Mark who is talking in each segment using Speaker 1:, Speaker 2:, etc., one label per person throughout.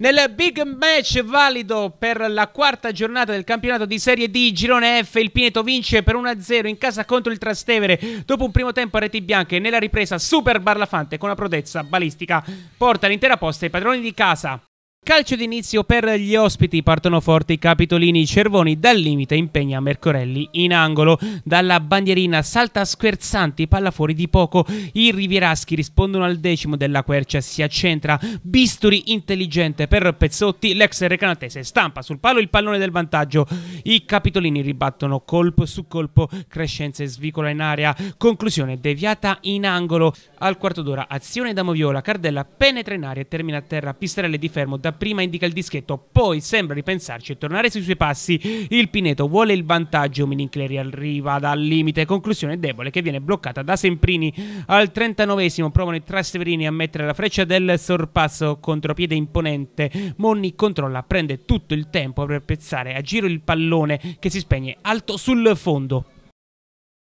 Speaker 1: Nel big match valido per la quarta giornata del campionato di Serie D, Girone F, il Pineto vince per 1-0 in casa contro il Trastevere dopo un primo tempo a reti bianche. Nella ripresa super Barlafante con la prodezza balistica porta l'intera posta ai padroni di casa. Calcio d'inizio per gli ospiti, partono forti i capitolini, Cervoni dal limite impegna Mercorelli in angolo, dalla bandierina salta squerzanti, palla fuori di poco, i rivieraschi rispondono al decimo della quercia, si accentra, bisturi intelligente per Pezzotti, l'ex recanatese stampa sul palo il pallone del vantaggio, i capitolini ribattono colpo su colpo, Crescenze svicola in area, conclusione deviata in angolo, al quarto d'ora azione da Moviola, Cardella penetra in aria e termina a terra, Pistarelli di fermo da prima indica il dischetto, poi sembra ripensarci e tornare sui suoi passi. Il Pineto vuole il vantaggio, Minincleri arriva dal limite, conclusione debole che viene bloccata da Semprini. Al 39esimo provano i Trasteverini a mettere la freccia del sorpasso, contropiede imponente. Monni controlla, prende tutto il tempo per pezzare a giro il pallone che si spegne alto sul fondo.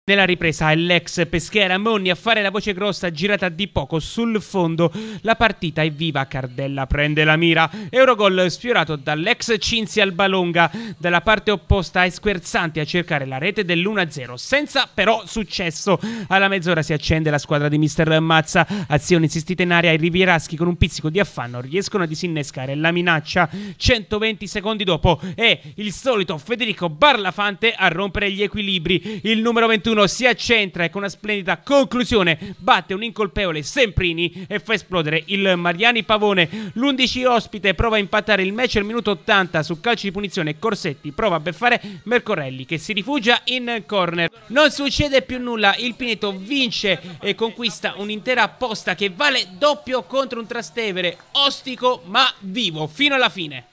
Speaker 1: Nella ripresa è l'ex peschiera Monni a fare la voce grossa girata di poco sul fondo. La partita è viva, Cardella prende la mira. Eurogol sfiorato dall'ex Cinzia Albalonga. Dalla parte opposta è squerzante a cercare la rete dell'1-0, senza però successo. Alla mezz'ora si accende la squadra di Mister Mazza. Azione insistita in aria, i rivieraschi con un pizzico di affanno riescono a disinnescare la minaccia. 120 secondi dopo è il solito Federico Barlafante a rompere gli equilibri. Il numero 21 Bruno si accentra e con una splendida conclusione batte un incolpevole Semprini e fa esplodere il Mariani Pavone. L'11 ospite prova a impattare il match al minuto 80 su calcio di punizione. Corsetti prova a beffare Mercorelli che si rifugia in corner. Non succede più nulla, il Pineto vince e conquista un'intera posta che vale doppio contro un Trastevere, ostico ma vivo fino alla fine.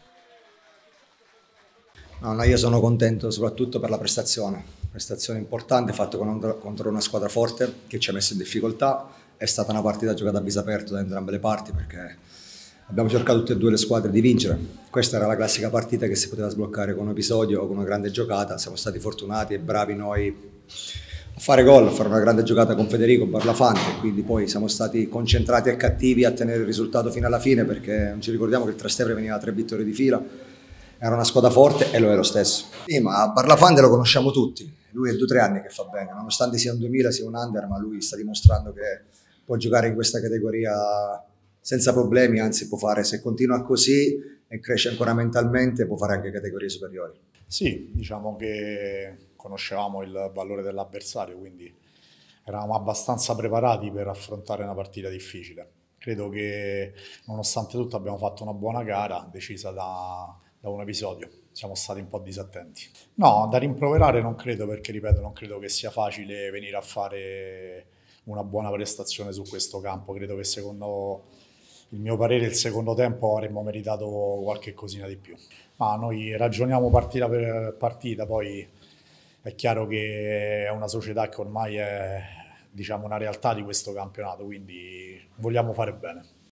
Speaker 2: No, no, io sono contento soprattutto per la prestazione, prestazione importante fatta contro una squadra forte che ci ha messo in difficoltà, è stata una partita giocata a viso aperto da entrambe le parti perché abbiamo cercato tutte e due le squadre di vincere, questa era la classica partita che si poteva sbloccare con un episodio o con una grande giocata, siamo stati fortunati e bravi noi a fare gol, a fare una grande giocata con Federico Barlafante, quindi poi siamo stati concentrati e cattivi a tenere il risultato fino alla fine perché non ci ricordiamo che il Trastevere veniva a tre vittorie di fila era una squadra forte e lo è lo stesso. Sì, ma Parlafande lo conosciamo tutti, lui è due o tre anni che fa bene, nonostante sia un 2000, sia un under, ma lui sta dimostrando che può giocare in questa categoria senza problemi, anzi può fare, se continua così
Speaker 3: e cresce ancora mentalmente, può fare anche categorie superiori. Sì, diciamo che conoscevamo il valore dell'avversario, quindi eravamo abbastanza preparati per affrontare una partita difficile. Credo che nonostante tutto abbiamo fatto una buona gara, decisa da da un episodio. Siamo stati un po' disattenti. No, da rimproverare non credo perché, ripeto, non credo che sia facile venire a fare una buona prestazione su questo campo. Credo che secondo il mio parere il secondo tempo avremmo meritato qualche cosina di più. Ma noi ragioniamo partita per partita, poi è chiaro che è una società che ormai è diciamo, una realtà di questo campionato, quindi vogliamo fare bene.